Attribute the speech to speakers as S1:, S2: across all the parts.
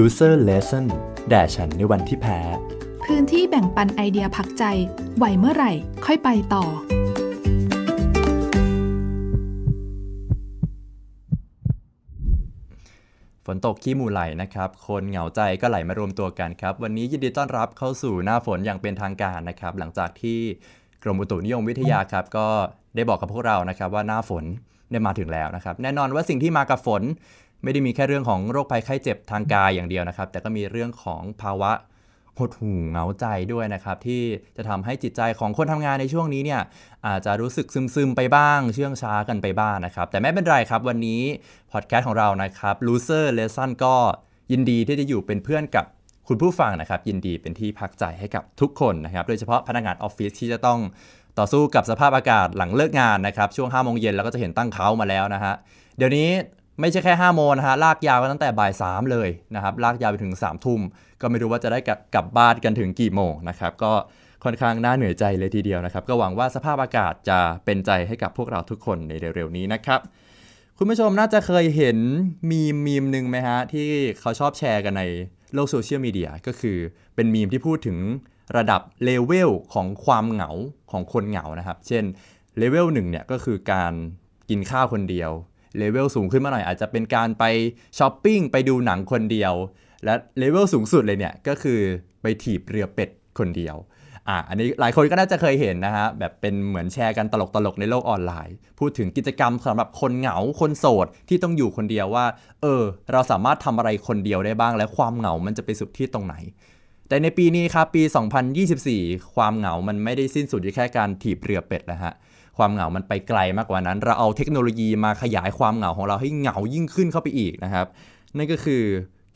S1: Loser Lesson แด่ฉันในวันที่แพ้
S2: พื้นที่แบ่งปันไอเดียพักใจไหวเมื่อไหร่ค่อยไปต่อ
S1: ฝนตกขี้หมูไหลนะครับคนเหงาใจก็ไหลมารวมตัวกันครับ วันนี้ยินดีต้อนรับเข้าสู่หน้าฝนอย่างเป็นทางการนะครับ หลังจากที่กรมอุตุนิยมวิทยาครับ ก็ได้บอกกับพวกเรานะครับว่าหน้าฝนได้มาถึงแล้วนะครับ แน่นอนว่าสิ่งที่มากับฝนไม่ได้มีแค่เรื่องของโรคภัยไข้เจ็บทางกายอย่างเดียวนะครับ แต่ก็มีเรื่องของภาวะหดหู่เหงาใจด้วยนะครับที่จะทำให้จิตใจของคนทำงานในช่วงนี้เนี่ยอาจจะรู้สึกซึมๆไปบ้าง เชื่องช้ากันไปบ้างนะครับแต่ไม่เป็นไรครับวันนี้พอดแคสต์ของเรานะครับ loser lesson ก็ยินดีที่จะอยู่เป็นเพื่อนกับคุณผู้ฟังนะครับยินดีเป็นที่พักใจให้กับทุกคนนะครับโดยเฉพาะพนักงานออฟฟิศที่จะต้องต่อสู้กับสภาพอากาศหลังเลิกงานนะครับช่วง5โมงเย็นเราก็จะเห็นตั้งเขามาแล้วนะฮะเดี๋ยวนี้ไม่ใช่แค่ 5 โมงนะฮะลากยาวกันตั้งแต่บ่าย3เลยนะครับลากยาวไปถึง 3 ทุ่ม ก็ไม่รู้ว่าจะได้กลับบ้านกันถึงกี่โมงนะครับก็ค่อนข้างน่าเหนื่อยใจเลยทีเดียวนะครับ ก็หวังว่าสภาพอากาศจะเป็นใจให้กับพวกเราทุกคนในเร็วๆ นี้นะครับคุณผู้ชมน่าจะเคยเห็นมีมมีมหนึ่งไหมฮะ ที่เขาชอบแชร์กันในโลกโซเชียลมีเดียก็คือเป็นมีมที่พูดถึงระดับเลเวลของความเหงาของคนเหงานะครับเช่นเลเวลหนึ่งเนี่ยก็คือการกินข้าวคนเดียวเลเวลสูงขึ้นมาหน่อย อาจจะเป็นการไปช้อปปิ้งไปดูหนังคนเดียว และเลเวลสูงสุดเลยเนี่ย ก็คือไปถีบเรือเป็ดคนเดียวอ่ะอันนี้หลายคนก็น่าจะเคยเห็นนะฮะ แบบเป็นเหมือนแชร์กันตลกตลกในโลกออนไลน์ พูดถึงกิจกรรมสำหรับคนเหงาคนโสดที่ต้องอยู่คนเดียวว่า เออ เราสามารถทำอะไรคนเดียวได้บ้าง และความเหงามันจะไปสุดที่ตรงไหน แต่ในปีนี้ครับปี 2024 ความเหงามันไม่ได้สิ้นสุดอยู่แค่การถีบเรือเป็ดแล้วฮะความเหงา มันไปไกลมากกว่านั้น เราเอาเทคโนโลยีมาขยายความเหงาของเราให้เหงายิ่งขึ้นเข้าไปอีกนะครับ นั่นก็คือ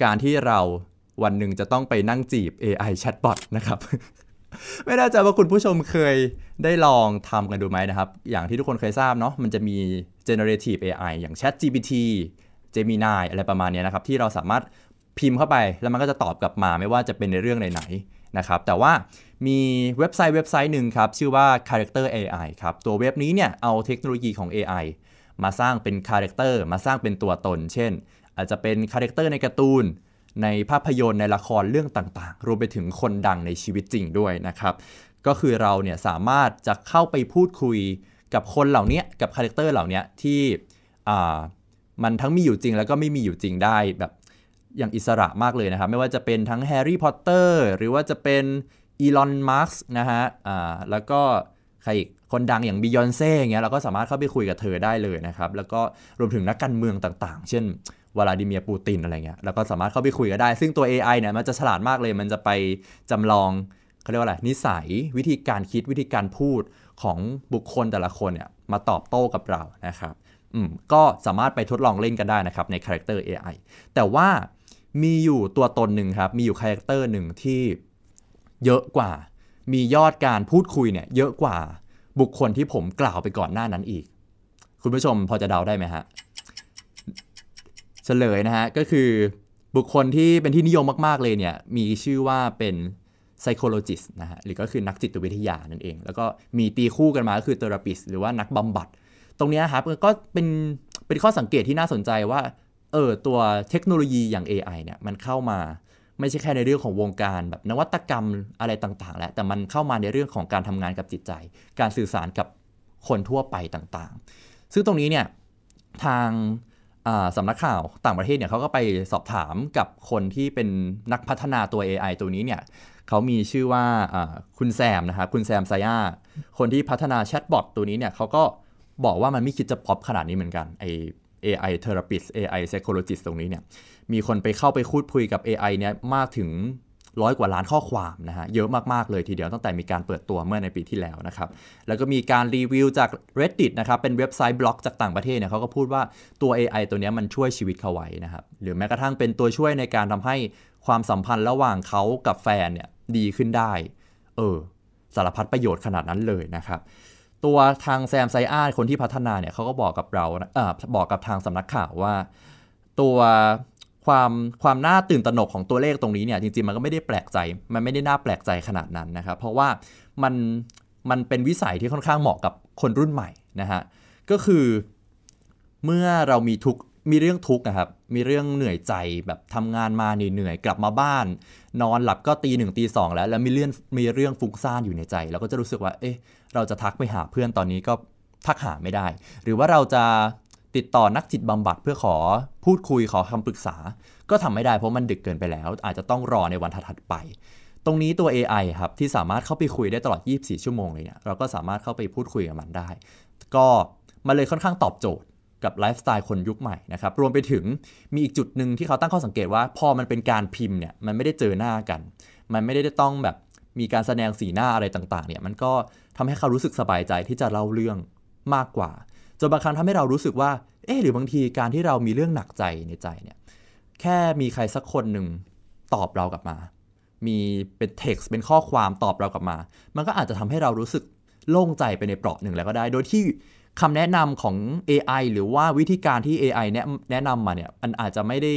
S1: การที่เราวันหนึ่งจะต้องไปนั่งจีบ AI แชทบอทนะครับ ไม่แน่ใจว่าคุณผู้ชมเคยได้ลองทำกันดูไหมนะครับ อย่างที่ทุกคนเคยทราบเนาะ มันจะมี generative AI อย่าง Chat GPT Gemini อะไรประมาณนี้นะครับ ที่เราสามารถพิมพ์เข้าไป แล้วมันก็จะตอบกลับมาไม่ว่าจะเป็นในเรื่องไหนนะครับแต่ว่ามีเว็บไซต์เว็บไซต์หนึ่งครับ ชื่อว่า Character AI ครับตัวเว็บนี้เนี่ย เอาเทคโนโลยีของ AI มาสร้างเป็นคาแรคเตอร์มาสร้างเป็นตัวตน เช่น อาจจะเป็นคาแรคเตอร์ในการ์ตูน ในภาพยนตร์ในละครเรื่องต่าง ๆ รวมไปถึงคนดังในชีวิตจริงด้วยนะครับ ก็คือเราเนี่ย สามารถจะเข้าไปพูดคุยกับคนเหล่านี้กับคาแรคเตอร์เหล่านี้ที่มันทั้งมีอยู่จริงแล้วก็ไม่มีอยู่จริงได้แบบอย่างอิสระมากเลยนะครับ ไม่ว่าจะเป็นทั้งแฮร์รี่พอตเตอร์หรือว่าจะเป็นอีลอนมาร์กนะฮะอ่าแล้วก็ใครอีกคนดังอย่างบิยอนเซ่เงี้ยเราก็สามารถเข้าไปคุยกับเธอได้เลยนะครับ แล้วก็รวมถึงนักการเมืองต่างๆ เช่น วลาดิเมียร์ปูตินอะไรเงี้ยเราก็สามารถเข้าไปคุยกันได้ ซึ่งตัว AI เนี่ยมันจะฉลาดมากเลยมันจะไปจำลองเขาเรียกว่าอะไร นิสัยวิธีการคิดวิธีการพูดของบุคคลแต่ละคนเนี่ยมาตอบโต้กับเรานะครับอืมก็สามารถไปทดลองเล่นกันได้นะครับในคาแรคเตอร์ AI แต่ว่ามีอยู่ตัวตนหนึ่งครับ มีอยู่คาแรคเตอร์หนึ่งที่เยอะกว่า มียอดการพูดคุยเนี่ยเยอะกว่าบุคคลที่ผมกล่าวไปก่อนหน้านั้นอีก คุณผู้ชมพอจะเดาได้ไหมฮะ เฉลยนะฮะก็คือบุคคลที่เป็นที่นิยมมากๆเลยเนี่ย มีชื่อว่าเป็น psychologist นะฮะ หรือก็คือนักจิตวิทยานั่นเอง แล้วก็มีตีคู่กันมาก็คือ therapist หรือว่านักบำบัดตรงนี้ครับก็เป็นเป็นข้อสังเกตที่น่าสนใจว่าเออตัวเทคโนโลยีอย่าง AI เนี่ยมันเข้ามาไม่ใช่แค่ในเรื่องของวงการแบบนวัตกรรมอะไรต่างๆแล้วแต่มันเข้ามาในเรื่องของการทำงานกับจิตใจ การสื่อสารกับคนทั่วไปต่างๆ ซึ่งตรงนี้เนี่ยทางสำนักข่าวต่างประเทศเนี่ยเขาก็ไปสอบถามกับคนที่เป็นนักพัฒนาตัว AI ตัวนี้เนี่ยเขามีชื่อว่าคุณแซมนะครับคุณแซมไซยาคนที่พัฒนาแชทบอทตัวนี้เนี่ยเขาก็บอกว่ามันไม่คิดจะป๊อปขนาดนี้เหมือนกันไอ AI therapist AI psychologist ตรงนี้เนี่ยมีคนไปเข้าไปคูดคุยกับ AI เนี่ยมากถึงร้อยกว่าล้านข้อความนะฮะเยอะมาก ๆ เลยทีเดียวตั้งแต่มีการเปิดตัวเมื่อในปีที่แล้วนะครับแล้วก็มีการรีวิวจาก Reddit นะครับเป็นเว็บไซต์บล็อกจากต่างประเทศเนี่ยเขาก็พูดว่าตัว AI ตัวนี้มันช่วยชีวิตเขาไว้นะครับหรือแม้กระทั่งเป็นตัวช่วยในการทำให้ความสัมพันธ์ระหว่างเขากับแฟนเนี่ยดีขึ้นได้เออสารพัดประโยชน์ขนาดนั้นเลยนะครับตัวทางแซมไซอาคนที่พัฒนาเนี่ยเขาก็บอกกับเราเออบอกกับทางสำนักข่าวว่า ตัวความความน่าตื่นตระหนกของตัวเลขตรงนี้เนี่ยจริงๆมันก็ไม่ได้แปลกใจมันไม่ได้น่าแปลกใจขนาดนั้นนะครับเพราะว่ามันมันเป็นวิสัยที่ค่อนข้างเหมาะกับคนรุ่นใหม่นะฮะก็คือเมื่อเรามีทุกมีเรื่องทุกนะครับมีเรื่องเหนื่อยใจแบบทำงานมาเหนื่อยๆกลับมาบ้าน นอนหลับก็ตีหนึ่งตีสองแล้วแล้วมีเรื่องมีเรื่องฟุ้งซ่านอยู่ในใจเราก็จะรู้สึกว่าเอ๊ะเราจะทักไปหาเพื่อนตอนนี้ก็ทักหาไม่ได้ หรือว่าเราจะติดต่อนักจิตบำบัดเพื่อขอพูดคุยขอคำปรึกษา ก็ทำไม่ได้เพราะมันดึกเกินไปแล้ว อาจจะต้องรอในวันถัดไป ตรงนี้ตัว AI ครับ ที่สามารถเข้าไปคุยได้ตลอด 24 ชั่วโมงเลยเนี่ยเราก็สามารถเข้าไปพูดคุยกับมันได้ ก็มันเลยค่อนข้างตอบโจทย์กับไลฟ์สไตล์คนยุคใหม่นะครับรวมไปถึงมีอีกจุดหนึ่งที่เขาตั้งข้อสังเกตว่าพอมันเป็นการพิมพ์เนี่ยมันไม่ได้เจอหน้ากัน มันไม่ได้ต้องแบบมีการแสดงสีหน้าอะไรต่างๆเนี่ยมันก็ทำให้เขารู้สึกสบายใจที่จะเล่าเรื่องมากกว่าจนบางครั้งทำให้เรารู้สึกว่าเออหรือบางทีการที่เรามีเรื่องหนักใจในใจเนี่ยแค่มีใครสักคนหนึ่งตอบเรากลับมา มีเป็นเท็กซ์เป็นข้อความตอบเรากลับมา มันก็อาจจะทำให้เรารู้สึกโล่งใจไปในเปราะหนึ่งแล้วก็ได้โดยที่คำแนะนำของ AI หรือว่าวิธีการที่ AI แนะแนะนำมาเนี่ยมันอาจจะไม่ได้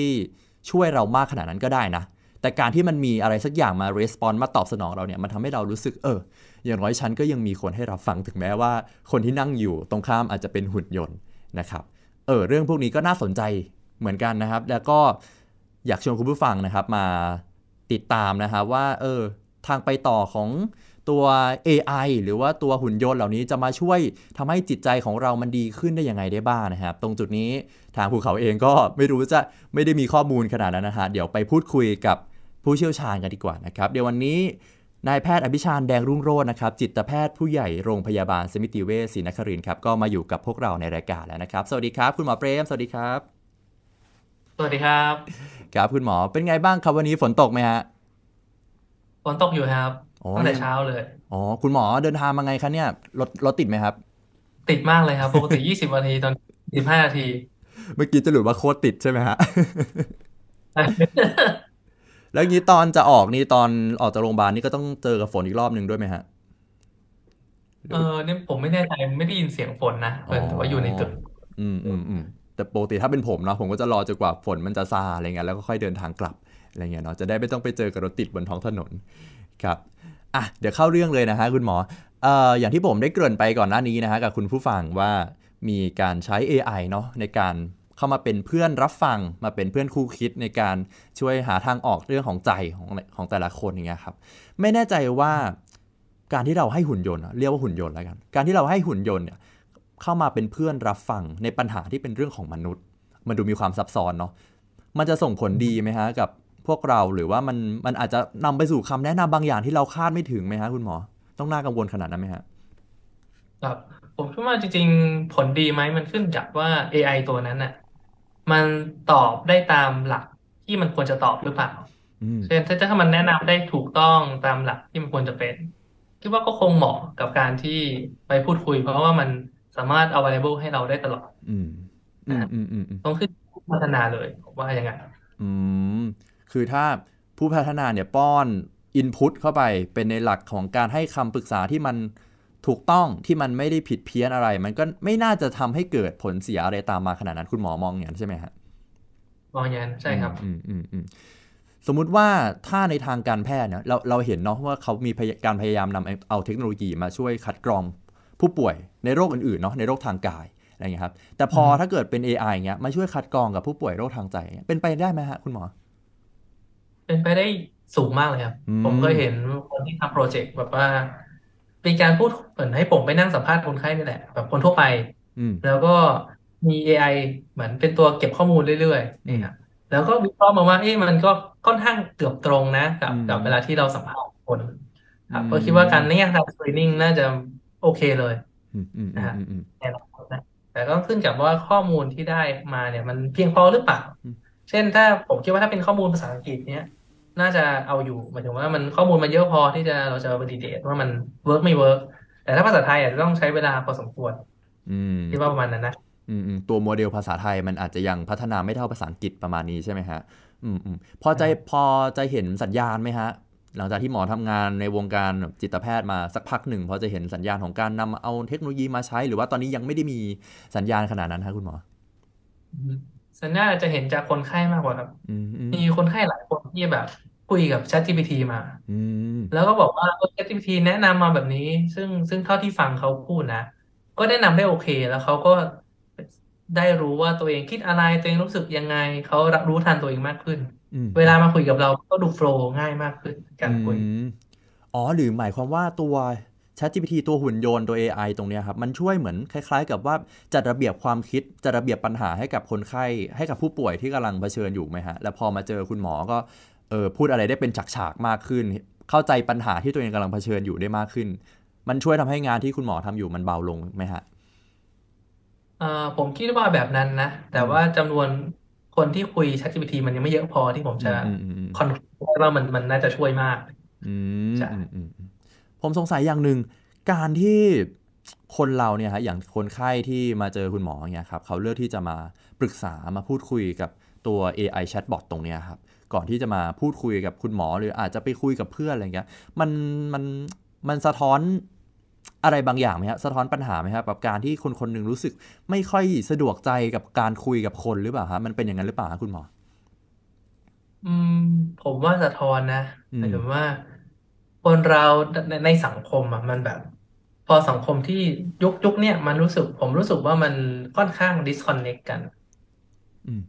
S1: ช่วยเรามากขนาดนั้นก็ได้นะแต่การที่มันมีอะไรสักอย่างมารสปอนส์มาตอบสนองเราเนี่ย มันทำให้เรารู้สึกเอออย่างน้อยฉันก็ยังมีคนให้รับฟังถึงแม้ว่า คนที่นั่งอยู่ตรงข้ามอาจจะเป็นหุ่นยนต์นะครับเออเรื่องพวกนี้ก็น่าสนใจเหมือนกันนะครับ แล้วก็อยากชวนคุณผู้ฟังนะครับมาติดตามนะครับว่าเออทางไปต่อของตัว AI หรือว่าตัวหุ่นยนต์เหล่านี้จะมาช่วยทำให้จิตใจของเรามันดีขึ้นได้ยังไงได้บ้างนะครับ ตรงจุดนี้ทางภูเขาเองก็ไม่รู้จะไม่ได้มีข้อมูลขนาดนั้นนะฮะเดี๋ยวไปพูดคุยกับผู้เชี่ยวชาญกันดีกว่านะครับเดี๋ยววันนี้นายแพทย์อภิชาญแดงรุ่งโรจน์นะครับจิตแพทย์ผู้ใหญ่โรงพยาบาลสมิติเวชศรีนครินครับก็มาอยู่กับพวกเราในรายการแล้วนะครับสวัสดีครับ คุณหมอเปรมสวัสดีครับสวัสดีครับครับคุณหมอเป็นไงบ้างครับวันนี้ฝนตกไหมฮะ
S2: ฝนตกอยู่ครับตั้งแต่เช้าเลย
S1: อ๋อคุณหมอเดินทางมาไงคะเนี่ยรถรถติดไหมครับ ติดมา
S2: กเลยครับปกติยี่สิบนาทีตอนสิบห้านาที
S1: เมื่อกี้จะหลุดว่าโคตรติดใช่ไหมฮะแล้วนี้ตอนจะออกนี่ตอนออกจากโรงพยาบาลนี่ก็ต้องเจอกับฝนอีกรอบหนึ่งด้วยไหมฮะ
S2: เออเนี่ยผมไม่แน่ใจไม่ได้ยินเสียงฝนนะเแต่ว่าอยู่ในตึก
S1: อืมอืมอืมแต่ปกติถ้าเป็นผมเนาะผมก็จะรอจนกว่าฝนมันจะซาอะไรเงี้ยแล้วก็ค่อยเดินทางกลับอะไรเงี้ยเนาะจะได้ไม่ต้องไปเจอกับรถติดบนท้องถนน ครับ อ่ะเดี๋ยวเข้าเรื่องเลยนะฮะคุณหมอเอ่ออย่างที่ผมได้เกริ่นไปก่อนหน้านี้นะฮะกับคุณผู้ฟังว่ามีการใช้ AI เนาะในการเข้ามาเป็นเพื่อนรับฟังมาเป็นเพื่อนคู่คิดในการช่วยหาทางออกเรื่องของใจของของแต่ละคนอย่างเงี้ยครับ ไม่แน่ใจว่าการที่เราให้หุ่นยนต์เรียกว่าหุ่นยนต์แล้วกันการที่เราให้หุ่นยนต์เนี่ยเข้ามาเป็นเพื่อนรับฟัง ในปัญหาที่เป็นเรื่องของมนุษย์ มันดูมีความซับซ้อนเนาะมันจะส่งผลดีไหมฮะ กับพวกเราหรือว่ามันมันอาจจะนำไปสู่คำแนะนำบางอย่างที่เราคาดไม่ถึงไหมฮะคุณหมอ ต้องน่ากังวลขนาดนั้นไหมฮะ
S2: ครับผมคิดว่าจริงๆผลดีไหมมันขึ้นจากว่า AI ตัวนั้นน่ะมันตอบได้ตามหลักที่มันควรจะตอบหรือเปล่า เช่นถ้ามันแนะนำได้ถูกต้องตามหลักที่มันควรจะเป็น คิดว่าก็คงเหมาะกับการที่ไปพูดคุยเพราะว่ามันสามารถ available ให้เราได้ตลอดต้องขึ้นพัฒนาเลยว่าอย่างไง
S1: อืม คือถ้าผู้พัฒนาเนี่ยป้อนอินพุตเข้าไปเป็นในหลักของการให้คำปรึกษาที่มันถูกต้องที่มันไม่ได้ผิดเพี้ยนอะไร มันก็ไม่น่าจะทำให้เกิดผลเสียอะไรตามมาขนาดนั้นคุณหมอมองอย่างนั้นใช่ไหมฮะ
S2: มองอย่างนั้นใช่ครับ อื
S1: มอืมอืมสมมุติว่าถ้าในทางการแพทย์เนี่ย เราเราเห็นเนาะว่าเขามีการพยายามนำเอาเทคโนโลยีมาช่วยคัดกรอง ผู้ป่วยในโรคอื่นๆเนาะในโรคทางกายอะไรเงี้ยครับ แต่พอถ้าเกิดเป็น AI เงี้ยมาช่วยคัดกรองกับผู้ป่วยโรคทางใจเป็นไปได้ไหมฮะ คุณหมอ
S2: เป็นไปได้สูงมากเลยครับผมเคยเห็นคนที่ทำโปรเจกต์แบบว่าเป็นการพูดเหมือนให้ผมไปนั่งสัมภาษณ์คนไข้นี่แหละแบบคนทั่วไปแล้วก็มี AI เหมือนเป็นตัวเก็บข้อมูลเรื่อยๆนี่ครับแล้วก็วิเคราะห์มาว่าเอ๊ะมันก็ค่อนข้างเกือบตรงนะกับกับเวลาที่เราสัมภาษณ์คน ครับก็คิดว่าการเนีง่ทางสกรีนิ่งน่าจะโอเคเลยนะฮะแต่ละคนนะแต่ก็ขึ้นกับว่าข้อมูลที่ได้มาเนี่ย มันเพียงพอหรือเปล่า เช่นถ้าผมคิดว่าถ้าเป็นข้อมูลภาษาอังกฤษเนี้ยน่าจะเอาอยู่หมายถึงว่ามันข้อมูลมันเยอะพอที่จะเราจะวอิเดตว่ามันเวิร์กไม่เวิร์กแต่ถ้าภาษาไทยอาจจะต้องใช้เวลา พอสมควรคิดว่าประมาณนั้นนะ
S1: ตัวโมเดลภาษาไทยมันอาจจะยังพัฒนาไม่เท่าภาษาอังกฤษประมาณนี้ ใช่ไหมฮะอพอใจพอใจเห็นสัญญาณไหมฮะ หลังจากที่หมอทำงานในวงการจิตแพทย์มาสักพักหนึ่งพอจะเห็นสัญญาณของการนำเอาเทคโนโลยีมาใช้หรือว่าตอนนี้ยังไม่ได้มีสัญญาณขนาดนั้นฮะคุณหมอ
S2: ส่วนน่าจะเห็นจากคนไข้มากกว่าครับมีคนไข้หลายคนที่แบบคุยกับ ChatGPT มา แล้วก็บอกว่าแชท ChatGPT แนะนำมาแบบนี้ ซึ่งซึ่งเท่าที่ฟังเขาพูดนะ ก็แนะนำได้โอเค แล้วเขาก็ได้รู้ว่าตัวเองคิดอะไร ตัวเองรู้สึกยังไง เขารับรู้ทันตัวเองมากขึ้น เวลามาคุยกับเราก็ดูโฟล์ง่ายมากขึ้น
S1: การคุยอ๋อหรือหมายความว่าตัว ChatGPT ตัวหุ่นยนต์ตัว AI ตรงนี้ครับ มันช่วยเหมือนคล้าย ๆ กับว่าจัดระเบียบความคิดจัดระเบียบปัญหาให้กับคนไข้ให้กับผู้ป่วยที่กำลังเผชิญอยู่ไหมฮะแล้วพอมาเจอคุณหมอก็ เออพูดอะไรได้เป็นฉากๆมากขึ้น เข้าใจปัญหาที่ตัวเองกำลังเผชิญอยู่ได้มากขึ้น มันช่วยทำให้งานที่คุณหมอทำอยู่มันเบาลงไหมฮะ
S2: อผมคิดว่าแบบนั้นนะ แต่ว่าจำนวนคนที่คุย ChatGPT มันยังไม่เยอะพอที่ผมจะคอนเฟิร์มว่ามันมันน่าจะช่วยมาก
S1: อืมใช่ผมสงสัยอย่างหนึ่งการที่คนเราเนี่ยฮะอย่างคนไข้ที่มาเจอคุณหมอเนี่ยครับเขาเลือกที่จะมาปรึกษามาพูดคุยกับตัว AI chatbot ตรงเนี้ยครับก่อนที่จะมาพูดคุยกับคุณหมอหรืออาจจะไปคุยกับเพื่อนอะไรเงี้ยมันมันมันสะท้อนอะไรบางอย่างไหมครัสะท้อนปัญหาไหมครับกับการที่คนคนหนึ่งรู้สึก ไม่ค่อยสะดวกใจกับการคุยกับคนหรือเปล่าฮะมันเป็นอย่างนั้นหรือเปล่าฮะคุณหมอ
S2: อืมผมว่าสะท้อนนะหมายถึงว่าคนเราในในสังคมอ่ะมันแบบ พอสังคมที่ยุคยุคเนี้ยมันรู้สึกผมรู้สึกว่ามันค่อนข้างดิสคอนเนคกัน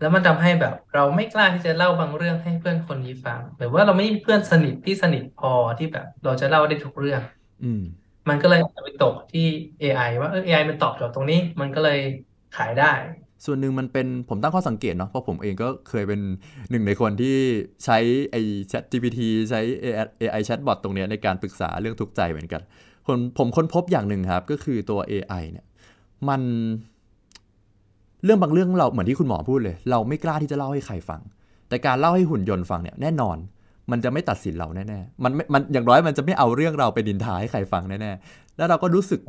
S2: แล้วมันทำให้แบบ เราไม่กล้าที่จะเล่าบางเรื่องให้เพื่อนคนนี้ฟังหรือว่าเราไม่มีเพื่อนสนิทที่สนิทพอที่แบบ เราจะเล่าได้ทุกเรื่อง อืมันก็เลยไปตกที่ AI ว่าเออ AI มันตอบโจทย์ตรงนี้ มันก็เลยขายได้
S1: ส่วนหนึ่งมันเป็น ผมตั้งข้อสังเกตเนาะเพราะผมเองก็เคยเป็นหนึ่งในคนที่ใช้ไอแช a GPT ใช้ AI Chatbot ตรงนี้ในการปรึกษาเรื่องทุกใจเหมือนกันผมผมค้นพบอย่างหนึ่งครับก็คือตัว AI เนี่ยมัน เรื่องบางเรื่องเราเหมือนที่คุณหมอพูดเลย เราไม่กล้าที่จะเล่าให้ใครฟัง แต่การเล่าให้หุ่นยนต์ฟังเนี่ยแน่นอน มันจะไม่ตัดสินเราแน่ๆมันมันอย่างร้อยมันจะไม่เอาเรื่องเราไปดินทาให้ใครฟังแน่ๆแล้วเราก็รู้สึก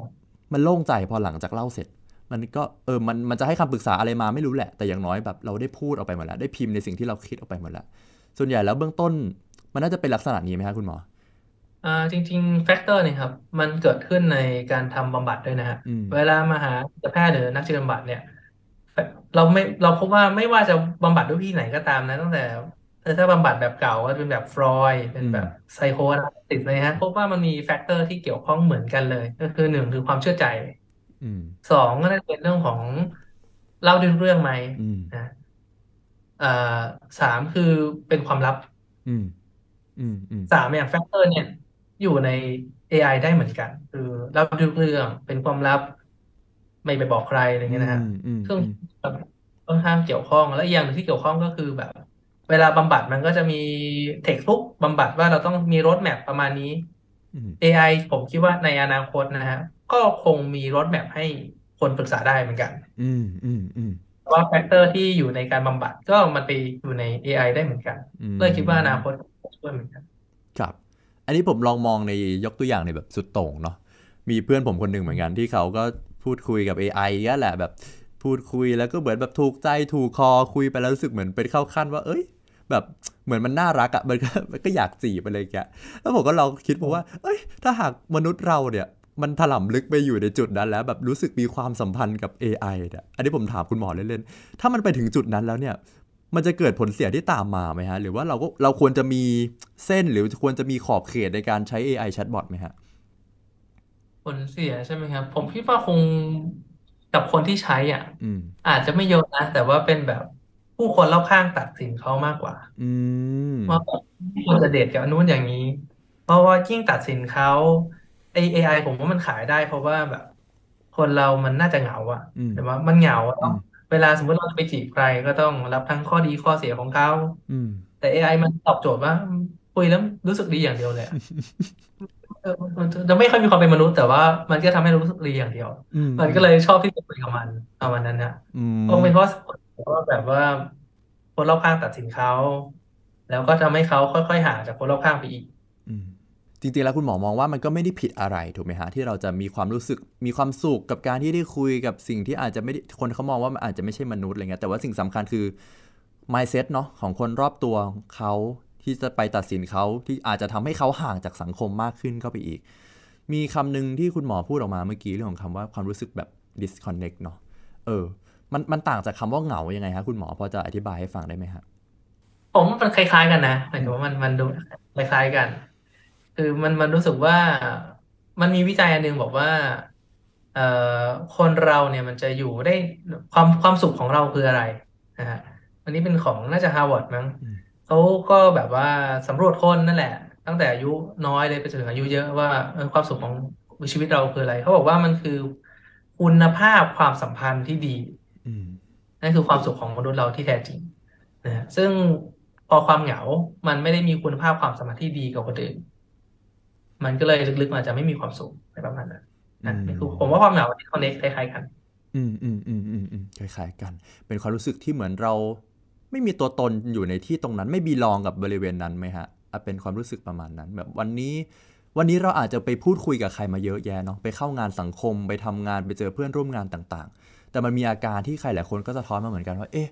S1: มันโล่งใจพอหลังจากเล่าเสร็จมันก็เออมันมันจะให้คำปรึกษาอะไรมาไม่รู้แหละ แต่อย่างน้อยแบบเราได้พูดออกไปหมดแล้ว ได้พิมพ์ในสิ่งที่เราคิดออกไปหมดแล้ว ส่วนใหญ่แล้วเบื้องต้นมันน่าจะเป็นลักษณะนี้ไหมครับคุณหมอ
S2: อ่าจริง ๆ แฟกเตอร์เนี่ยครับ มันเกิดขึ้นในการทำบำบัดด้วยนะฮะเวลามาหาจิตแพทย์หรือนักจิตบำบัดเนี่ยเราไม่เราพบว่าไม่ว่าจะบำบัดด้วยที่ไหนก็ตามนะตั้งแต่ถ้าบำบัดแบบเก่าก็เป็นแบบฟรอยเป็นแบบไซโคอนาริติสลยฮะ พบว่ามันมีแฟกเตอร์ที่เกี่ยวข้องเหมือนกันเลยก็คือหนึ่งคือความเชื่อใจสองก็น่าจะเป็นเรื่องของเล่าด่องเรื่องไหมนะเอ่อสามคือเป็นความลับสามอย่างแฟกเตอร์เนี่ย อยู่ใน AI ได้เหมือนกัน คือเล่าด่องเรื่องเป็นความลับ ไม่ไปบอกใครอะไรเงี้ยนะฮะซึ่งอค่อนข้างเกี่ยวข้อง แล้วอย่างที่เกี่ยวข้องก็คือแบบ เวลาบำบัดมันก็จะมีเทคทุกบำบัดว่าเราต้องมีรถแมพประมาณนี้อ AI ผมคิดว่าในอนาคตนะฮะก็คงมีรถแมพให้คนปรึกษาได้เหมือนกัน
S1: อืม อืมอืม
S2: ว่าแฟกเตอร์ที่อยู่ในการบำบัดก็มันไปอยู่ใน AI ได้เหมือนกันเลยคิดว่าอนาคตช่วยเหมือนกัน
S1: ครับ อันนี้ผมลองมองในยกตัวอย่างในแบบสุดโต่งเนาะ มีเพื่อนผมคนหนึ่งเหมือนกันที่เขาก็พูดคุยกับ AI ก็แหละ แบบพูดคุยแล้วก็เหมือนแบบถูกใจ ถูกคอคุยไปแล้วรู้สึกเหมือนเป็นเข้าขั้นว่าเอ้ย แบบเหมือนมันน่ารักอะ่ะมันก็มันก็อยากจีบไปเลยแกแล้วผมก็ลองคิดผมว่า เอ้ย ถ้าหากมนุษย์เราเนี่ยมันถล่มลึกไปอยู่ในจุดนั้นแล้ว แบบรู้สึกมีความสัมพันธ์กับ AI เนี่ย อันนี้ผมถามคุณหมอเล่นๆ ถ้ามันไปถึงจุดนั้นแล้วเนี่ย มันจะเกิดผลเสียที่ตามมาไหมฮะ หรือว่าเราก็เราควรจะมีเส้นหรือควรจะมีขอบเขตในการใช้ AI แชทบอทไหมฮะ
S2: ผลเสียใช่ไหมครับ ผมคิดว่าคงกับคนที่ใช้อ่ะ อืมอาจจะไม่เยอะนะ แต่ว่าเป็นแบบ ผู้คนรอบข้างตัดสินเขามากกว่า อืมว่าควรจะเดดกับนนู้นอย่างนี้ เพราะว่ายิ่งตัดสินเขาไอเอไอผมว่ามันขายได้ เพราะว่าแบบ คนเรามันน่าจะเหงาอะแต่ว่ามันเหงาต้องเวลาสมมติเราจะไปจีบใครก็ต้องรับทั้งข้อดีข้อเสียของเขาแต่เอไอมันตอบโจทย์ว่าคุยแล้วรู้สึกดีอย่างเดียวเลยจะไม่ค่อยมีความเป็นมนุษย์ แต่ว่ามันก็ทำให้รู้สึกดีอย่างเดียวมันก็เลยชอบที่จะคุยกับมันเอาวันนั้นนะคงเป็นเพราะว่าแบบว่าคนรอบข้างตัดสินเขาแล้วก็ทำให้เขาค่อยๆห่างจากคนรอบข้างไปอีก
S1: จริงๆแล้วคุณหมอมองว่ามันก็ไม่ได้ผิดอะไรถูกไหมฮะ ที่เราจะมีความรู้สึกมีความสุขกับการที่ได้คุยกับสิ่งที่อาจจะไม่คนเขามองว่ามันอาจจะไม่ใช่มนุษย์อะไรเงี้ยแต่ว่าสิ่งสำคัญคือ mindset เนาะของคนรอบตัวเขาที่จะไปตัดสินเขาที่อาจจะทำให้เขาห่างจากสังคมมากขึ้นเข้าไปอีก มีคำหนึ่งที่คุณหมอพูดออกมาเมื่อกี้เรื่องของคำว่าความรู้สึกแบบ disconnect เนาะเออ มันมันต่างจากคำว่าเหงายังไงฮะคุณหมอพอจะอธิบายให้ฟังได้ไหมฮะ
S2: ผมมันคล้ายๆ กันนะหมายถึงว่ามันมันดูคล้ายๆกันคือมันมันรู้สึกว่ามันมีวิจัยอันหนึ่งบอกว่าเอ่อคนเราเนี่ยมันจะอยู่ได้ความความสุขของเราคืออะไรนะฮะอันนี้เป็นของน่าจะฮาร์วาร์ดมั้งเขาก็แบบว่าสำรวจคนนั่นแหละ ตั้งแต่อายุน้อยเลยไปจนถึงอายุเยอะว่าความสุขของชีวิตเราคืออะไรเขาบอกว่ามันคือคุณภาพความสัมพันธ์ที่ดีนั่นคือความสุขของมนุษย์เราที่แท้จริงนะซึ่งพอความเหงา มันไม่ได้มีคุณภาพความสัมพันธ์ที่ดีกับคนอื่นมันก็เลยลึกๆมาจะไม่มีความสุขในประมาณนั้นนคือผมว่าความเหงาที่คอนเนคคล้ายๆกัน
S1: อืมอืมอืมอืมอืมคล้ายๆกัน เป็นความรู้สึกที่เหมือนเรา ไม่มีตัวตนอยู่ในที่ตรงนั้นไม่บีลองกับบริเวณนั้นไหมฮะเป็นความรู้สึกประมาณนั้น แบบวันนี้ วันนี้เราอาจจะไปพูดคุยกับใครมาเยอะแยะเนาะไปเข้างานสังคมไปทำงานไปเจอเพื่อนร่วมงานต่าง ๆ แต่มันมีอาการที่ใครหลายคนก็สะท้อนมาเหมือนกันว่าเอ๊ะ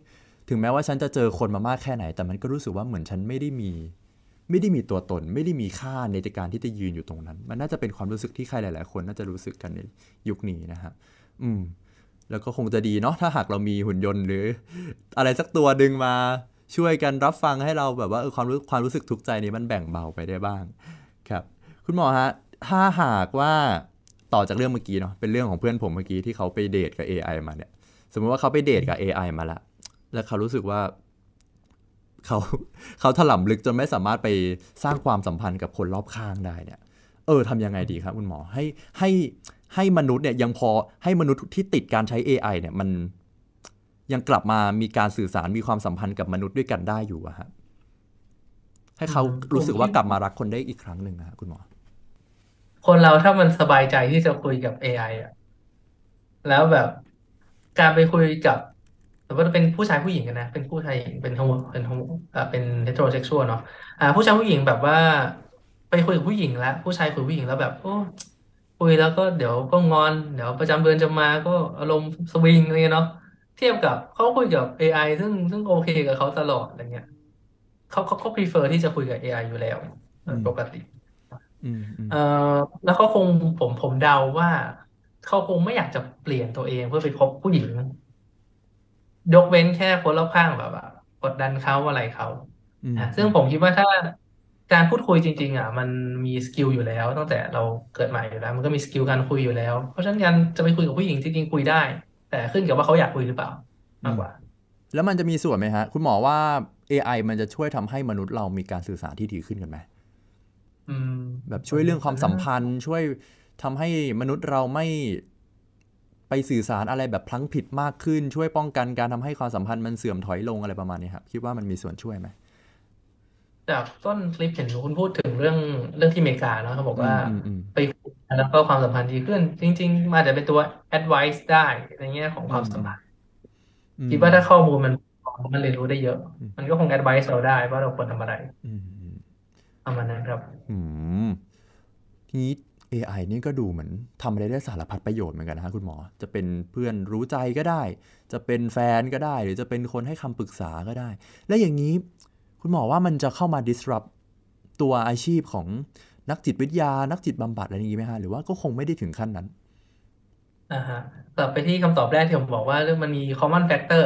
S1: ถึงแม้ว่าฉันจะเจอคนมามากแค่ไหน แต่มันก็รู้สึกว่าเหมือนฉันไม่ได้มีไม่ได้มีตัวตนไม่ได้มีค่าในการที่จะยืนอยู่ตรงนั้น มันน่าจะเป็นความรู้สึกที่ใครหลาย ๆ คนน่าจะรู้สึกกันในยุคนี้นะฮะอืม แล้วก็คงจะดีเนาะถ้าหากเรามีหุ่นยนต์หรือ อะไรสักตัวดึงมา ช่วยกันรับฟังให้เราแบบว่าความรู้ความรู้สึกทุกใจนี้มันแบ่งเบาไปได้บ้าง ครับ คุณหมอฮะ ถ้าหากว่าต่อจากเรื่องเมื่อกี้เนาะเป็นเรื่องของเพื่อนผมเมื่อกี้ที่เขาไปเดทกับ AI มาเนี่ย สมมติว่าเขาไปเดทกับ AI มาละแล้วเขารู้สึกว่าเขาเขาถล่มลึกจนไม่สามารถไปสร้างความสัมพันธ์กับคนรอบข้างได้เนี่ยเออทำยังไงดีครับ คุณหมอให้ให้ให้มนุษย์เนี่ยยังพอให้มนุษย์ที่ติดการใช้ AI เนี่ยมันยังกลับมามีการสื่อสารมีความสัมพันธ์กับมนุษย์ด้วยกันได้อยู่อะฮะให้เขารู้สึกว่ากลับมารักคนได้อีกครั้งหนึ่งนะคุณหมอ
S2: คนเราถ้ามันสบายใจที่จะคุยกับ AI อะแล้วแบบการไปคุยกับแต่ว่าเป็นผู้ชายผู้หญิงกันนะ เป็นผู้ชายเป็นโฮมเป็นโฮมอ่าเป็นเฮตโรเซ็กชวลเนาะอ่าผู้ชายผู้หญิงแบบว่า ไปคุยกับผู้หญิงแล้ว ผู้ชายคุยกับผู้หญิงแล้วแบบโอ้คุยแล้วก็เดี๋ยวก็งอน เดี๋ยวประจำเดือนจะมาก็อารมณ์สวิงอะไรเงี้ยเนาะเทียบกับเขาคุยกับ AI ซึ่ง ซึ่งโอเคกับเขาตลอดอะไรเงี้ยเขาเขาก็ prefer ที่จะคุยกับ AI อยู่แล้ว ปกติเออแล้วเขาคงผมผมเดาว่า เขาคงไม่อยากจะเปลี่ยนตัวเองเพื่อไปคบผู้หญิงยกเว้นแค่คนรอบข้างแบบกดดันเขาอะไรเขาซึ่งผมคิดว่าถ้าการพูดคุยจริงๆ อ่ะ มันมีสกิลอยู่แล้ว ตั้งแต่เราเกิดใหม่อยู่แล้ว มันก็มีสกิลการคุยอยู่แล้ว เพราะฉะนั้นการจะไปคุยกับผู้หญิงจริงๆคุยได้ แต่ขึ้นกับว่าเขาอยากคุยหรือเปล่า
S1: มากกว่า แล้วมันจะมีส่วนไหมฮะ คุณหมอว่า AI มันจะช่วยทำให้มนุษย์เรามีการสื่อสารที่ดีขึ้นกันไหมแบบช่วยเรื่องความสัมพันธ์ ช่วยทำให้มนุษย์เราไม่ไปสื่อสารอะไรแบบพลั้งผิดมากขึ้นช่วยป้องกัน การทำให้ความสัมพันธ์มันเสื่อมถอยลงอะไรประมาณนี้ครับคิดว่ามันมีส่วนช่วยไหม
S2: จากต้นคลิปเห็นคุณพูดถึงเรื่องเรื่องที่อเมริกาเนาะเขาบอกว่าไปแล้วก็ความสัมพันธ์ดีขึ้น จริง ๆมาจจะเป็นตัว advice ได้ในแง่ของความสัมพันธ์คิดว่าถ้าข้อมูลมันมันเรียนรู้ได้เยอะ มันก็คง advice เราได้ว่าเราควรทำอะไรประมาณนั้นครับ
S1: อืมทีนี้ AI นี่ก็ดูเหมือนทำอะไรได้สารพัดประโยชน์เหมือนกันนะคุณหมอ จะเป็นเพื่อนรู้ใจก็ได้ จะเป็นแฟนก็ได้ หรือจะเป็นคนให้คำปรึกษาก็ได้ และอย่างนี้คุณหมอว่ามันจะเข้ามา disrupt ตัวอาชีพของนักจิตวิทยานักจิตบำบัดอะไรอย่างนี้ไหมฮะหรือว่าก็คงไม่ได้ถึงขั้นนั้น
S2: อ่าฮะกลับไปที่คำตอบแรกที่ผมบอกว่าเรื่องมันมี common factor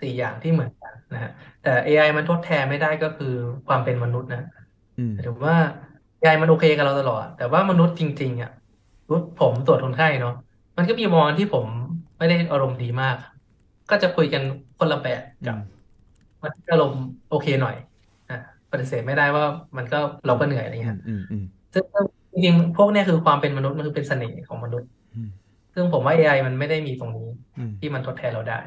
S2: สี่อย่างที่เหมือนกันนะฮะแต่ AI มันทดแทนไม่ได้ก็คือความเป็นมนุษย์นะถือว่ายายมันโอเคกับเราตลอดแต่ว่ามนุษย์จริงๆอ่ะรุ้ผมตรวจคนไข้เนาะมันก็มีมองที่ผมไม่ได้อารมณ์ดีมาก ก็จะคุยกันคนละแบบกับมันอารมณ์โอเคหน่อย อ่ปฏิเสธไม่ได้ว่ามันก็เราก็เหนื่อยอะไรเงี้ยซึ่งจริงๆพวกนี้คือความเป็นมนุษย์มันคือเป็นเสน่ห์ของมนุษย์ซึ่งผมว่าไอมันไม่ได้มีตรงนี้ที่มันทดแทนเราได้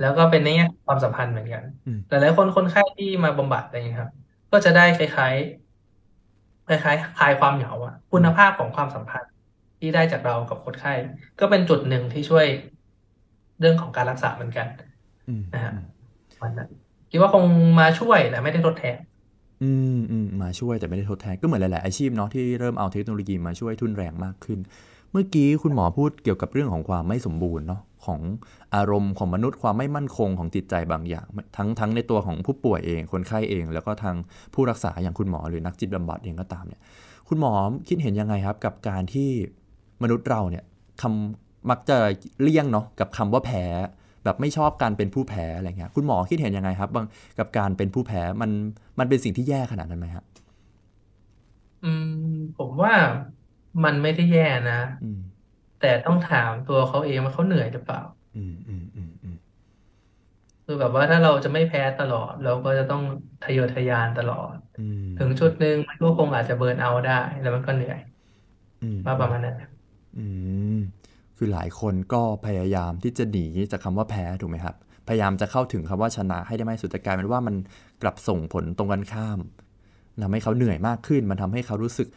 S2: แล้วก็เป็นในแง่ความสัมพันธ์เหมือนกันหลายๆคนคนไข้ที่มาบำบัดอะไรเงี้ยครับก็จะได้คล้ายๆคล้ายๆคลายความเหงาอะคุณภาพของความสัมพันธ์ ที่ได้จากเรากับคนไข้ก็เป็นจุดหนึ่งที่ช่วย เรื่องของการรักษาเหมือนกันนะฮะวันนั้นคิดว่าคงมาช่วยแต่ไม่ได้ทดแทน
S1: อืมอืมมาช่วยแต่ไม่ได้ทดแทนก็เหมือนหลายๆอาชีพเนาะที่เริ่มเอาเทคโนโลยีมาช่วยทุนแรงมากขึ้น เมื่อกี้คุณหมอพูดเกี่ยวกับเรื่องของความไม่สมบูรณ์เนาะของอารมณ์ของมนุษย์ความไม่มั่นคงของจิตใจบางอย่าง ทั้งทั้งในตัวของผู้ป่วยเอง คนไข้เอง แล้วก็ทางผู้รักษาอย่างคุณหมอหรือนักจิตบำบัดเองก็ตาม เนี่ยคุณหมอคิดเห็นยังไงครับ กับการที่มนุษย์เราเนี่ยคำมักจะเลี่ยงเนาะกับคำว่าแพ้ แบบไม่ชอบการเป็นผู้แพ้อะไรเงี้ย คุณหมอคิดเห็นยังไงครับกับการเป็นผู้แพ้มันมันเป็นสิ่งที่แย่ขนาดนั้นไหมครับ
S2: อืมผมว่ามันไม่ได้แย่นะแต่ต้องถามตัวเขาเองว่าเขาเหนื่อยหรือเปล่าคือแบบว่าถ้าเราจะไม่แพ้ตลอด เราก็จะต้องทะเยอทะยานตลอดอถึงจุดหนึ่งมันก็คงอาจจะเบิร์นเอาได้แล้วมันก็เหนื่อย อืมว่าประมาณนั้น
S1: อืม คือหลายคนก็พยายามที่จะหนีจากคำว่าแพ้ถูกไหมครับ พยายามจะเข้าถึงคำว่าชนะให้ได้ไหมสุดแต่กลายเป็นว่ามันกลับส่งผลตรงกันข้ามทำให้เขาเหนื่อยมากขึ้น มันทำให้เขารู้สึก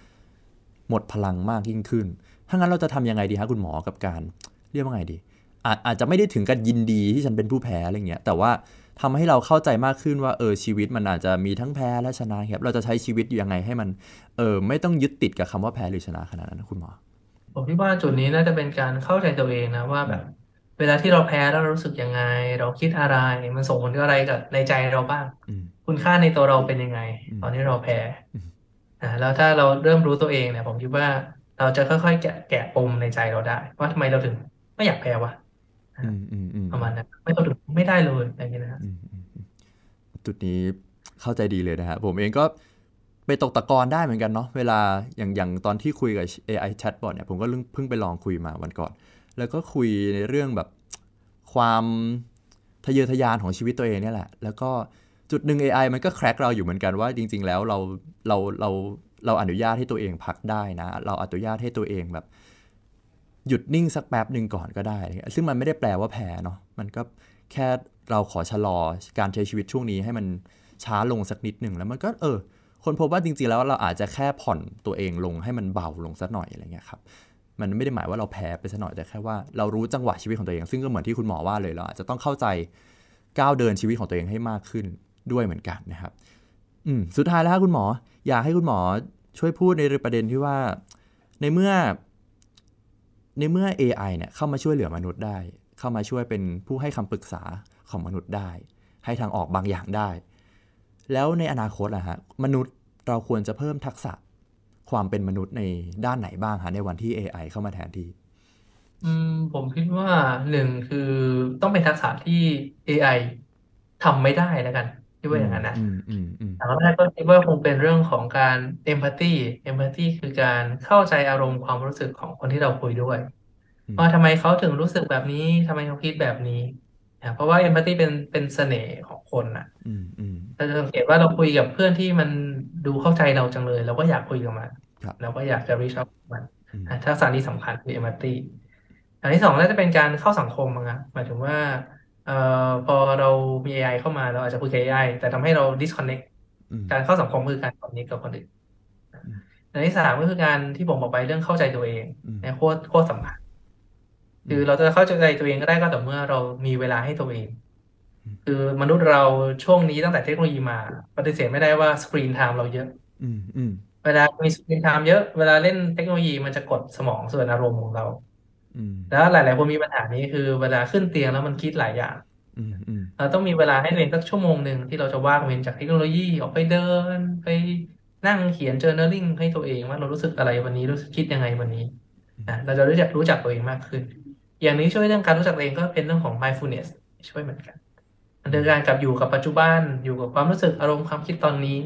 S1: หมดพลังมากยิ่งขึ้น ถ้างั้นเราจะทํำยังไงดีฮะคุณหมอ กับการ เรียกว่าไงดีอาจจะไม่ได้ถึงกับยินดีที่ฉันเป็นผู้แพ้อะไรเงี้ย แต่ว่าทำให้เราเข้าใจมากขึ้นว่า เออชีวิตมันอาจจะมีทั้งแพ้และชนะครับเราจะใช้ชีวิตยังไงให้มันเออไม่ต้องยึดติดกับคำว่าแพ้หรือชนะขนาดนั้นนะคุณหมอ
S2: ผมคิดว่าจุดนี้น่าจะเป็นการเข้าใจตัวเองนะ ว่าแบบเวลาที่เราแพ้แล้วรู้สึกยังไง เราคิดอะไรมันส่งผลอะไรกับในใจเราบ้างคุณค่าในตัวเราเป็นยังไงตอนที่เราแพ้อ่าแล้วถ้าเราเริ่มรู้ตัวเองเนี่ยผมคิดว่าเราจะค่อยๆแกะแกะปมในใจเราได้ ว่าทำไมเราถึงไม่อยากแพ้วะประมาณนั้นไม่เราถึงไม่ได้เลยอย่างนี้นะ
S1: จุดนี้เข้าใจดีเลยนะฮะ ผมเองก็ไปตกตะกอนได้เหมือนกันเนาะเวลาอย่างอย่างตอนที่คุยกับ AI chatbot เนี่ยผมก็เพิ่งไปลองคุยมาวันก่อน แล้วก็คุยในเรื่องแบบ ความทะเยอทะยานของชีวิตตัวเองเนี่ยแหละแล้วก็จุดหนึ่ง AI มันก็แครกเราอยู่เหมือนกันว่า จริง ๆ แล้วเราเราเราเราอนุญาตให้ตัวเองพักได้นะ เราอนุญาตให้ตัวเองแบบหยุดนิ่งสักแป๊บหนึ่งก่อนก็ได้ ซึ่งมันไม่ได้แปลว่าแพ้เนาะมันก็แค่เราขอชะลอการใช้ชีวิตช่วงนี้ให้มันช้าลงสักนิดหนึ่ง แล้วมันก็เออคนพบว่าจริง ๆ แล้วเราอาจจะแค่ผ่อนตัวเองลง ให้มันเบาลงสักหน่อยอะไรเงี้ยครับมันไม่ได้หมายว่าเราแพ้ไปสักหน่อยแต่แค่ว่าเรารู้จังหวะชีวิตของตัวเอง ซึ่งก็เหมือนที่คุณหมอว่าเลยเราอาจจะต้องเข้าใจก้าวเดินชีวิตของตัวเองให้มากขึ้นด้วยเหมือนกันนะครับ อืม สุดท้ายแล้วคุณหมอ อยากให้คุณหมอช่วยพูดในประเด็นที่ว่า ในเมื่อ ในเมื่อ AI เนี่ยเข้ามาช่วยเหลือมนุษย์ได้ เข้ามาช่วยเป็นผู้ให้คำปรึกษาของมนุษย์ได้ ให้ทางออกบางอย่างได้ แล้วในอนาคตนะฮะมนุษย์เราควรจะเพิ่มทักษะความเป็นมนุษย์ในด้านไหนบ้างฮะในวันที่ AI เข้ามาแทนที่
S2: ผมคิดว่าหนึ่งคือต้องเป็นทักษะที่ AI ทำไม่ได้แล้วกันคิดว่าอย่างนั้นนะสามแรกก็คิดว่าคงเป็นเรื่องของการเอมพัตตีเอมพัตตีคือการเข้าใจอารมณ์ความรู้สึกของคนที่เราคุยด้วยว่าทำไมเขาถึงรู้สึกแบบนี้ทำไมเขาคิดแบบนี้เพราะว่าเอมพัตตีเป็นเป็นเสน่ห์ของคนนะเราจะสังเกตว่าเราคุยกับเพื่อนที่มันดูเข้าใจเราจังเลยเราก็อยากคุยกับมันเราก็อยากจะรีชอบมันทักษะนี้สำคัญคือเอมพัตตีอันที่สองน่าจะเป็นการเข้าสังคมมั้งหมายถึงว่าเอ่อพอเรามี AI เข้ามาเราอาจจะพูดกับ AI แต่ทำให้เรา disconnect การเข้าสังคมคือการ connect กับคนอื่นอันที่สามก็คือการที่ผมบอกไปเรื่องเข้าใจตัวเองเนี่ยโคตรโคตรสำคัญคือเราจะเข้าใจตัวเองก็ได้ก็ต่อเมื่อเรามีเวลาให้ตัวเอง คือมนุษย์เราช่วงนี้ตั้งแต่เทคโนโลยีมา ปฏิเสธไม่ได้ว่าสกรีนไทม์เราเยอะ อืมอืมเวลามีสกรีนไทม์เยอะเวลาเล่นเทคโนโลยีมันจะกดสมองส่วนอารมณ์ของเราแล้วหลาย ๆ คนมีปัญหานี้คือเวลาขึ้นเตียงแล้วมันคิดหลายอย่างเราต้องมีเวลาให้ตัวเองสักชั่วโมงหนึ่งที่เราจะว่างเว้นจากเทคโนโลยีออกไปเดินไปนั่งเขียนเจอเนอร์ลิงให้ตัวเองว่าเรารู้สึกอะไรวันนี้รู้สึกคิดยังไงวันนี้เราจะรู้จักรู้จักตัวเองมากขึ้นอย่างนี้ช่วยเรื่องการรู้จักตัวเองก็เป็นเรื่องของ mindfulness ช่วยเหมือนกันมันคือการกลับอยู่กับปัจจุบันอยู่กับความรู้สึกอารมณ์ความคิดตอนนี้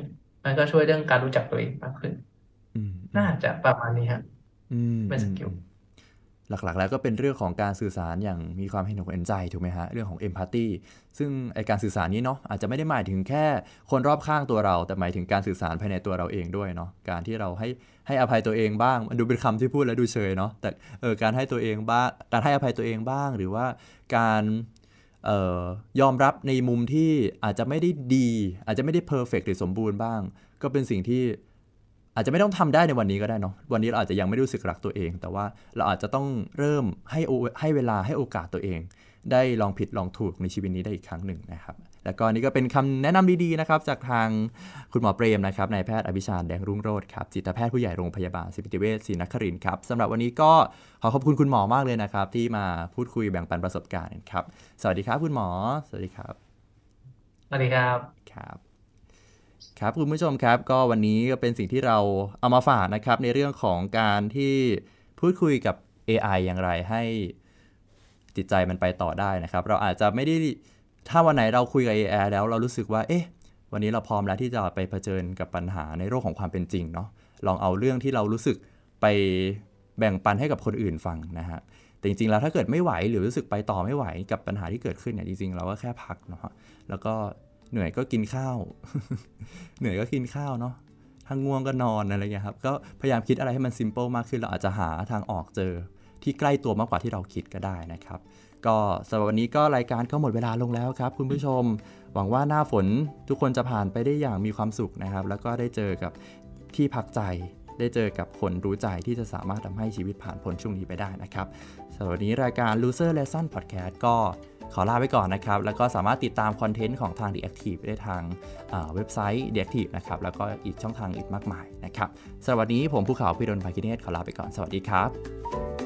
S2: มันก็ช่วยเรื่องการรู้จักตัวเองมากขึ้นน่าจะประมาณนี้ครับเป็นสกิล
S1: หลักๆแล้วก็เป็นเรื่องของการสื่อสารอย่างมีความเห็นอกเห็นใจถูกไหมฮะเรื่องของเอมพัตตีซึ่งไอการสื่อสารนี้เนาะอาจจะไม่ได้หมายถึงแค่คนรอบข้างตัวเรา แต่หมายถึงการสื่อสารภายในตัวเราเองด้วยเนาะการที่เราให้ให้อภัยตัวเองบ้างมันดูเป็นคำที่พูดแล้วดูเฉยเนาะแต่เออการให้ตัวเองบ้าง การให้อภัยตัวเองบ้างหรือว่าการออยอมรับในมุมที่อาจจะไม่ได้ดี อาจจะไม่ได้เพอร์เฟกหรือสมบูรณ์บ้าง ก็เป็นสิ่งที่อาจจะไม่ต้องทำได้ในวันนี้ก็ได้เนาะ วันนี้เราอาจจะยังไม่รู้สึกรักตัวเอง แต่ว่าเราอาจจะต้องเริ่มให้ให้เวลาให้โอกาสตัวเอง ได้ลองผิดลองถูกในชีวิตนี้ได้อีกครั้งหนึ่งนะครับ แล้วก็นี่ก็เป็นคำแนะนำดีๆนะครับ จากทางคุณหมอเปรมนะครับ นายแพทย์อภิชาแดงรุ่งโรจน์ครับจิตแพทย์ผู้ใหญ่โรงพยาบาลสิริเวชศรีนครินครับสำหรับวันนี้ก็ขอขอบคุณคุณหมอมากเลยนะครับ ที่มาพูดคุยแบ่งปันประสบการณ์ครับสวัสดีครับ คุณหมอ สวัสดีครับสวัสดีครับครับครับ คุณผู้ชมครับ ก็วันนี้ก็เป็นสิ่งที่เราเอามาฝากนะครับ ในเรื่องของการที่พูดคุยกับ AI อย่างไรให้จิตใจมันไปต่อได้นะครับ เราอาจจะไม่ได้ถ้าวันไหนเราคุยกับ AI แล้วเรารู้สึกว่า เอ๊ะวันนี้เราพร้อมแล้วที่จะไปเผชิญกับปัญหาในโลกของความเป็นจริงเนาะลองเอาเรื่องที่เรารู้สึกไปแบ่งปันให้กับคนอื่นฟังนะฮะแต่จริงๆแล้วถ้าเกิดไม่ไหวหรือรู้สึกไปต่อไม่ไหวกับปัญหาที่เกิดขึ้นเนี่ยจริงๆเราก็แค่พักเนาะแล้วก็เหนื่อยก็กินข้าว เหนื่อยก็กินข้าวเนาะถ้าง่วงก็นอนอะไรเงี้ยครับ ก็พยายามคิดอะไรให้มันซิมเปิลมากขึ้นเราอาจจะหาทางออกเจอที่ใกล้ตัวมากกว่าที่เราคิดก็ได้นะครับ ก็สำหรับวันนี้ก็รายการก็หมดเวลาลงแล้วครับ คุณผู้ชม หวังว่าหน้าฝนทุกคนจะผ่านไปได้อย่างมีความสุขนะครับ แล้วก็ได้เจอกับที่พักใจ ได้เจอกับคนรู้ใจที่จะสามารถทำให้ชีวิตผ่านพ้นช่วงนี้ไปได้นะครับสำหรับวันนี้รายการ Loser Lesson Podcast ก็ขอลาไปก่อนนะครับ แล้วก็สามารถติดตามคอนเทนต์ของทาง The Active ได้ทางเว็บไซต์ The Active นะครับ แล้วก็อีกช่องทางอีกมากมายนะครับ สวัสดี ผมภูเขาพี่ดนภาคิเนตขอลาไปก่อน สวัสดีครับ